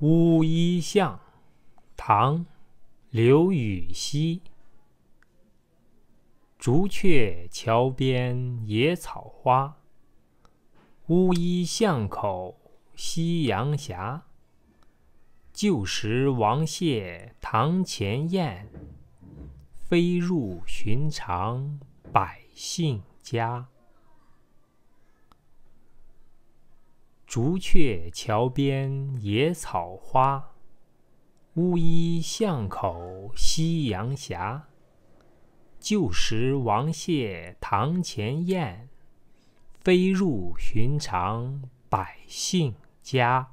乌衣巷，唐·刘禹锡。朱雀桥边野草花，乌衣巷口夕阳斜。旧时王谢堂前燕，飞入寻常百姓家。竹雀桥边野草花，乌衣巷口夕阳斜。旧时王谢堂前燕，飞入寻常百姓家。